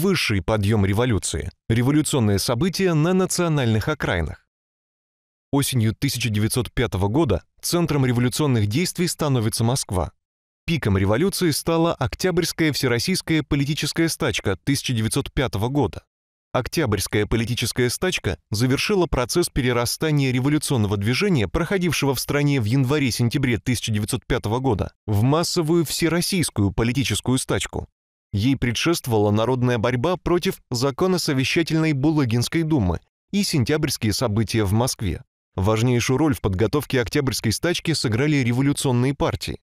высший подъем революции – революционные события на национальных окраинах. Осенью 1905 года центром революционных действий становится Москва. Пиком революции стала Октябрьская всероссийская политическая стачка 1905 года. Октябрьская политическая стачка завершила процесс перерастания революционного движения, проходившего в стране в январе-сентябре 1905 года, в массовую всероссийскую политическую стачку, Ей предшествовала народная борьба против закона совещательной Булагинской думы и сентябрьские события в Москве. Важнейшую роль в подготовке Октябрьской стачки сыграли революционные партии.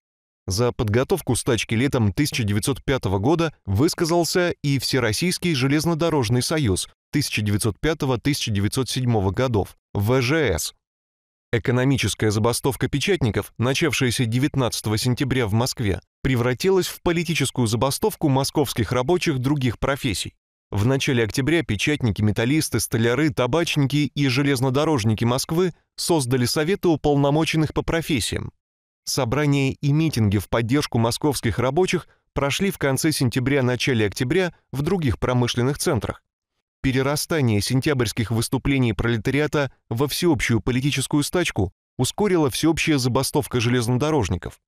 За подготовку стачки летом 1905 года высказался и Всероссийский железнодорожный союз 1905-1907 годов, ВЖС, Экономическая забастовка печатников, начавшаяся 19 сентября в Москве, превратилась в политическую забастовку московских рабочих других профессий. В начале октября печатники, металлисты, столяры, табачники и железнодорожники Москвы создали Советы уполномоченных по профессиям. Собрания и митинги в поддержку московских рабочих прошли в конце сентября-начале октября в других промышленных центрах. Перерастание сентябрьских выступлений пролетариата во всеобщую политическую стачку ускорило всеобщая забастовка железнодорожников.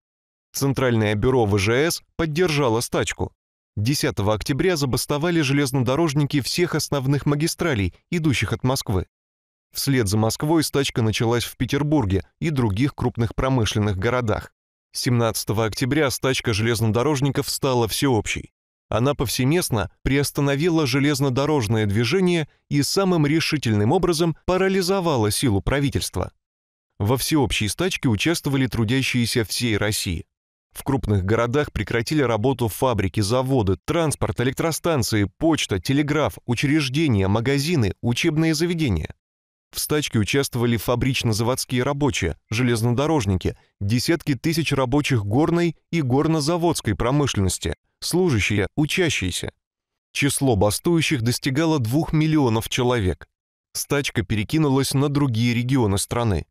Центральное бюро ВЖС поддержало стачку. 10 октября забастовали железнодорожники всех основных магистралей, идущих от Москвы. Вслед за Москвой стачка началась в Петербурге и других крупных промышленных городах. 17 октября стачка железнодорожников стала всеобщей. Она повсеместно приостановила железнодорожное движение и самым решительным образом парализовала силу правительства. Во всеобщей стачке участвовали трудящиеся всей России. В крупных городах прекратили работу фабрики, заводы, транспорт, электростанции, почта, телеграф, учреждения, магазины, учебные заведения. В стачке участвовали фабрично-заводские рабочие, железнодорожники, десятки тысяч рабочих горной и горнозаводской промышленности – служащие, учащиеся. Число бастующих достигало 2 миллионов человек. Стачка перекинулась на другие регионы страны.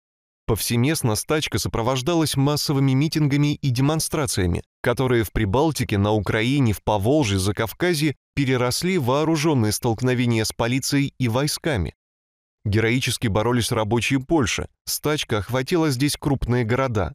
Повсеместно стачка сопровождалась массовыми митингами и демонстрациями, которые в Прибалтике, на Украине, в Поволжье, Закавказье переросли в вооруженные столкновения с полицией и войсками. Героически боролись рабочие Польши, стачка охватила здесь крупные города.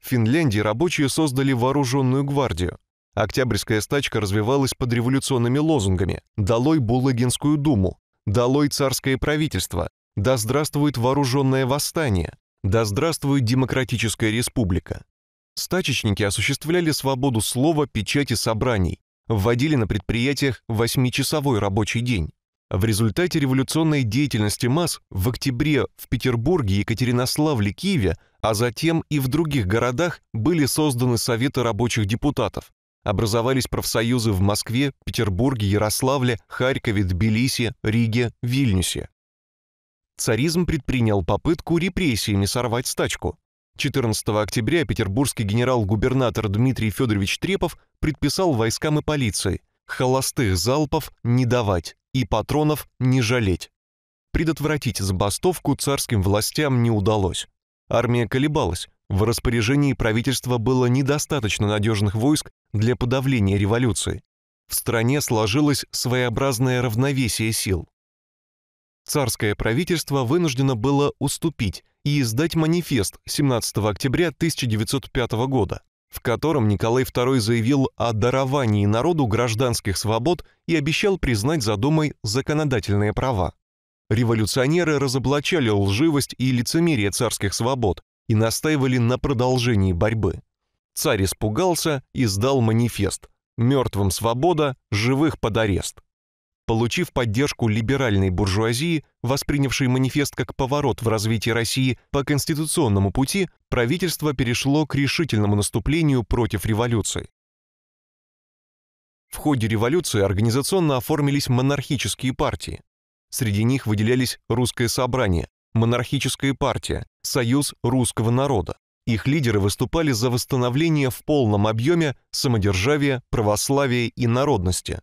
В Финляндии рабочие создали вооруженную гвардию, Октябрьская стачка развивалась под революционными лозунгами «Долой Булыгинскую думу», «Долой царское правительство», «Да здравствует вооруженное восстание», «Да здравствует демократическая республика». Стачечники осуществляли свободу слова, печати собраний, вводили на предприятиях восьмичасовой рабочий день. В результате революционной деятельности масс в октябре в Петербурге, Екатеринославле, Киеве, а затем и в других городах были созданы Советы рабочих депутатов, образовались профсоюзы в Москве, Петербурге, Ярославле, Харькове, Тбилиси, Риге, Вильнюсе. Царизм предпринял попытку репрессиями сорвать стачку. 14 октября петербургский генерал-губернатор Дмитрий Федорович Трепов предписал войскам и полиции холостых залпов не давать и патронов не жалеть. Предотвратить забастовку царским властям не удалось. Армия колебалась, в распоряжении правительства было недостаточно надежных войск для подавления революции. В стране сложилось своеобразное равновесие сил. Царское правительство вынуждено было уступить и издать манифест 17 октября 1905 года, в котором Николай II заявил о даровании народу гражданских свобод и обещал признать задумой законодательные права. Революционеры разоблачали лживость и лицемерие царских свобод, и настаивали на продолжении борьбы. Царь испугался и сдал манифест «Мертвым свобода, живых под арест». Получив поддержку либеральной буржуазии, воспринявшей манифест как поворот в развитии России по конституционному пути, правительство перешло к решительному наступлению против революции. В ходе революции организационно оформились монархические партии. Среди них выделялись «Русское собрание», монархическая партия, Союз русского народа. Их лидеры выступали за восстановление в полном объеме самодержавия, православия и народности.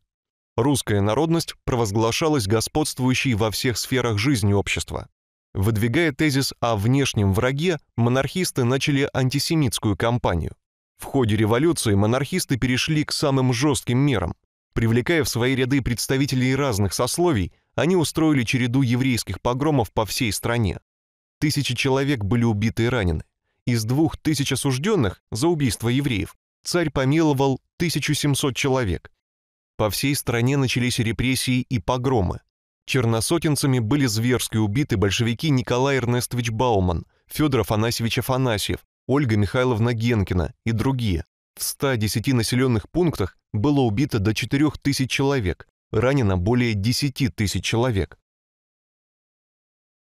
Русская народность провозглашалась господствующей во всех сферах жизни общества. Выдвигая тезис о внешнем враге, монархисты начали антисемитскую кампанию. В ходе революции монархисты перешли к самым жестким мерам, привлекая в свои ряды представителей разных сословий они устроили череду еврейских погромов по всей стране. Тысячи человек были убиты и ранены. Из двух тысяч осужденных за убийство евреев царь помиловал 1700 человек. По всей стране начались репрессии и погромы. Черносотенцами были зверски убиты большевики Николай Эрнестович Бауман, Федор Афанасьевич Афанасьев, Ольга Михайловна Генкина и другие. В 110 населенных пунктах было убито до 4000 человек, ранено более 10 тысяч человек.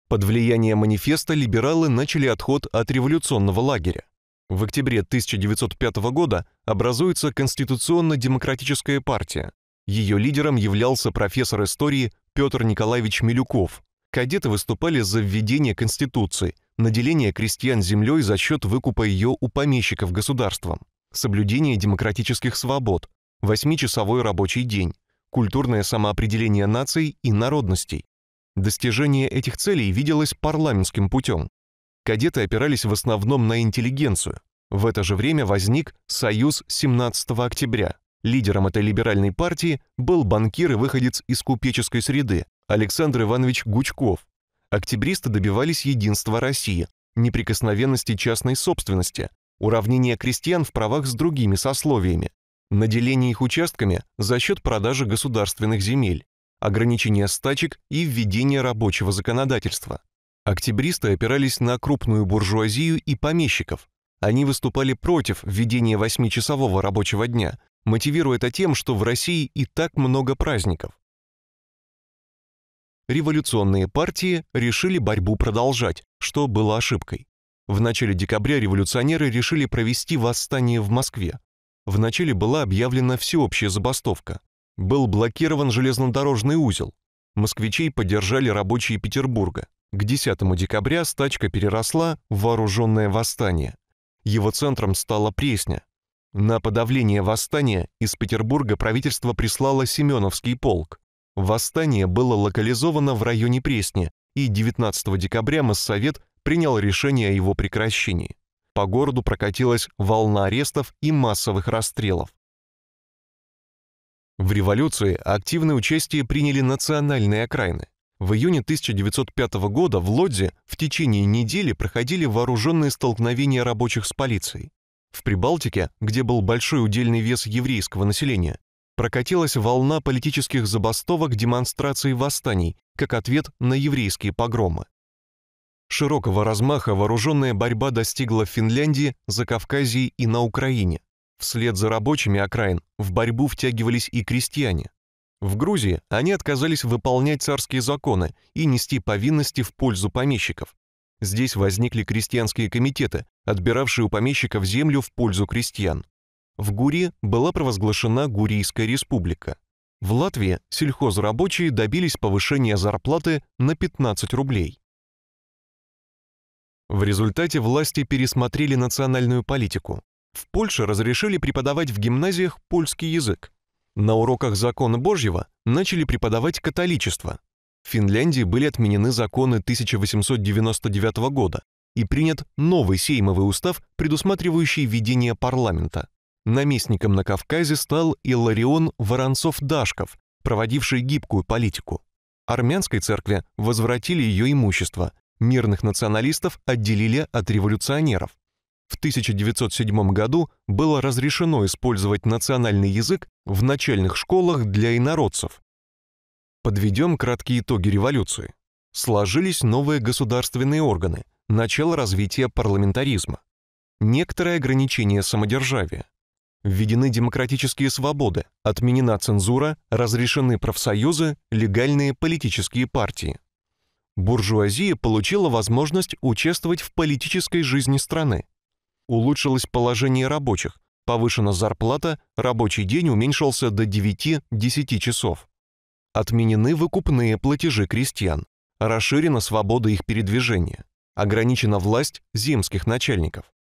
Под влиянием манифеста либералы начали отход от революционного лагеря. В октябре 1905 года образуется Конституционно-демократическая партия. Ее лидером являлся профессор истории Петр Николаевич Милюков. Кадеты выступали за введение Конституции, наделение крестьян землей за счет выкупа ее у помещиков государством, соблюдение демократических свобод, восьмичасовой рабочий день, культурное самоопределение наций и народностей. Достижение этих целей виделось парламентским путем. Кадеты опирались в основном на интеллигенцию. В это же время возник Союз 17 октября. Лидером этой либеральной партии был банкир и выходец из купеческой среды Александр Иванович Гучков. Октябристы добивались единства России, неприкосновенности частной собственности, уравнения крестьян в правах с другими сословиями, наделение их участками за счет продажи государственных земель, ограничение стачек и введение рабочего законодательства. Октябристы опирались на крупную буржуазию и помещиков. Они выступали против введения восьмичасового рабочего дня, мотивируя это тем, что в России и так много праздников. Революционные партии решили борьбу продолжать, что было ошибкой. В начале декабря революционеры решили провести восстание в Москве вначале была объявлена всеобщая забастовка. Был блокирован железнодорожный узел. Москвичей поддержали рабочие Петербурга. К 10 декабря стачка переросла в вооруженное восстание. Его центром стала Пресня. На подавление восстания из Петербурга правительство прислало Семеновский полк. Восстание было локализовано в районе Пресни, и 19 декабря Моссовет принял решение о его прекращении по городу прокатилась волна арестов и массовых расстрелов. В революции активное участие приняли национальные окраины. В июне 1905 года в Лодзе в течение недели проходили вооруженные столкновения рабочих с полицией. В Прибалтике, где был большой удельный вес еврейского населения, прокатилась волна политических забастовок, демонстраций восстаний, как ответ на еврейские погромы. Широкого размаха вооруженная борьба достигла в Финляндии, Закавказье и на Украине. Вслед за рабочими окраин в борьбу втягивались и крестьяне. В Грузии они отказались выполнять царские законы и нести повинности в пользу помещиков. Здесь возникли крестьянские комитеты, отбиравшие у помещиков землю в пользу крестьян. В Гури была провозглашена Гурийская республика. В Латвии сельхозрабочие добились повышения зарплаты на 15 рублей. В результате власти пересмотрели национальную политику. В Польше разрешили преподавать в гимназиях польский язык. На уроках закона Божьего начали преподавать католичество. В Финляндии были отменены законы 1899 года и принят новый сеймовый устав, предусматривающий введение парламента. Наместником на Кавказе стал Илларион Воронцов-Дашков, проводивший гибкую политику. Армянской церкви возвратили ее имущество, мирных националистов отделили от революционеров. В 1907 году было разрешено использовать национальный язык в начальных школах для инородцев. Подведем краткие итоги революции. Сложились новые государственные органы, начало развития парламентаризма. Некоторые ограничения самодержавия. Введены демократические свободы, отменена цензура, разрешены профсоюзы, легальные политические партии буржуазия получила возможность участвовать в политической жизни страны. Улучшилось положение рабочих, повышена зарплата, рабочий день уменьшился до 9-10 часов. Отменены выкупные платежи крестьян, расширена свобода их передвижения, ограничена власть земских начальников.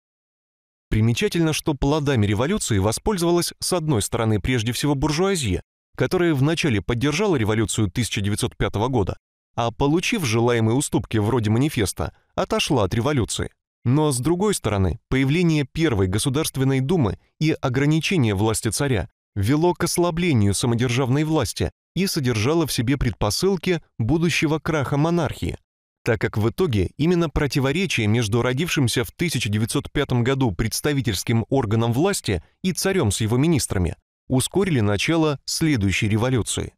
Примечательно, что плодами революции воспользовалась с одной стороны прежде всего буржуазия, которая вначале поддержала революцию 1905 года, а получив желаемые уступки вроде манифеста, отошла от революции. Но, с другой стороны, появление Первой Государственной Думы и ограничение власти царя вело к ослаблению самодержавной власти и содержало в себе предпосылки будущего краха монархии, так как в итоге именно противоречие между родившимся в 1905 году представительским органом власти и царем с его министрами ускорили начало следующей революции.